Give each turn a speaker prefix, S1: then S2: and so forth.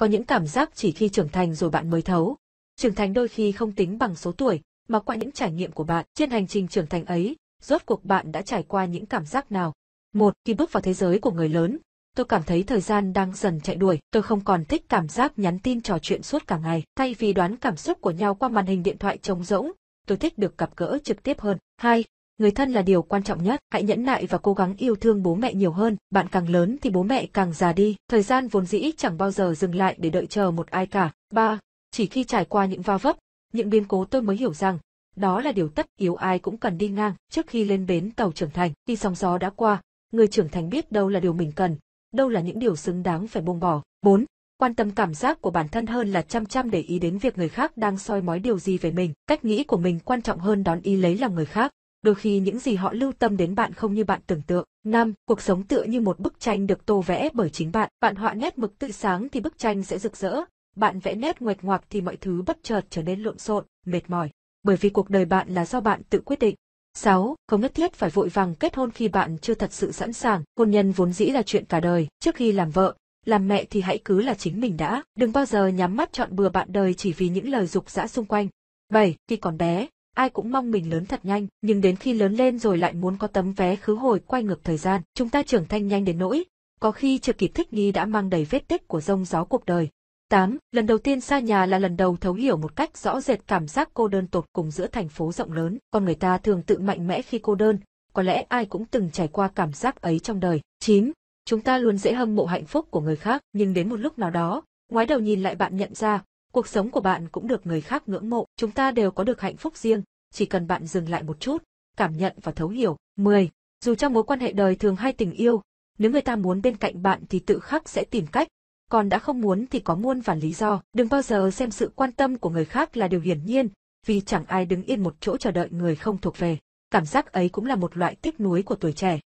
S1: có những cảm giác chỉ khi trưởng thành rồi bạn mới thấu. Trưởng thành đôi khi không tính bằng số tuổi, mà qua những trải nghiệm của bạn trên hành trình trưởng thành ấy, rốt cuộc bạn đã trải qua những cảm giác nào. Một, khi bước vào thế giới của người lớn, tôi cảm thấy thời gian đang dần chạy đuổi, tôi không còn thích cảm giác nhắn tin trò chuyện suốt cả ngày, thay vì đoán cảm xúc của nhau qua màn hình điện thoại trống rỗng, tôi thích được gặp gỡ trực tiếp hơn. Hai, người thân là điều quan trọng nhất, hãy nhẫn nại và cố gắng yêu thương bố mẹ nhiều hơn, bạn càng lớn thì bố mẹ càng già đi, thời gian vốn dĩ chẳng bao giờ dừng lại để đợi chờ một ai cả. ba Chỉ khi trải qua những va vấp, những biến cố tôi mới hiểu rằng, đó là điều tất yếu ai cũng cần đi ngang trước khi lên bến tàu trưởng thành, đi sóng gió đã qua, người trưởng thành biết đâu là điều mình cần, đâu là những điều xứng đáng phải buông bỏ. bốn quan tâm cảm giác của bản thân hơn là chăm chăm để ý đến việc người khác đang soi mói điều gì về mình. Cách nghĩ của mình quan trọng hơn đón ý lấy lòng người khác đôi khi những gì họ lưu tâm đến bạn không như bạn tưởng tượng. năm Cuộc sống tựa như một bức tranh được tô vẽ bởi chính bạn. Bạn họa nét mực tự sáng thì bức tranh sẽ rực rỡ, bạn vẽ nét nguệch ngoạc thì mọi thứ bất chợt trở nên lộn xộn, mệt mỏi, bởi vì cuộc đời bạn là do bạn tự quyết định. 6. Không nhất thiết phải vội vàng kết hôn khi bạn chưa thật sự sẵn sàng. Hôn nhân vốn dĩ là chuyện cả đời. Trước khi làm vợ, làm mẹ thì hãy cứ là chính mình đã. Đừng bao giờ nhắm mắt chọn bừa bạn đời chỉ vì những lời dục dã xung quanh. 7. Khi còn bé, ai cũng mong mình lớn thật nhanh, nhưng đến khi lớn lên rồi lại muốn có tấm vé khứ hồi quay ngược thời gian. Chúng ta trưởng thành nhanh đến nỗi, có khi chưa kịp thích nghi đã mang đầy vết tích của rông gió cuộc đời. 8. Lần đầu tiên xa nhà là lần đầu thấu hiểu một cách rõ rệt cảm giác cô đơn tột cùng giữa thành phố rộng lớn. Con người ta thường tự mạnh mẽ khi cô đơn, có lẽ ai cũng từng trải qua cảm giác ấy trong đời. 9. Chúng ta luôn dễ hâm mộ hạnh phúc của người khác, nhưng đến một lúc nào đó, ngoái đầu nhìn lại bạn nhận ra, cuộc sống của bạn cũng được người khác ngưỡng mộ. Chúng ta đều có được hạnh phúc riêng, chỉ cần bạn dừng lại một chút, cảm nhận và thấu hiểu. 10. Dù trong mối quan hệ đời thường hay tình yêu, nếu người ta muốn bên cạnh bạn thì tự khắc sẽ tìm cách, còn đã không muốn thì có muôn vàn lý do. Đừng bao giờ xem sự quan tâm của người khác là điều hiển nhiên, vì chẳng ai đứng yên một chỗ chờ đợi người không thuộc về. Cảm giác ấy cũng là một loại tiếc nuối của tuổi trẻ.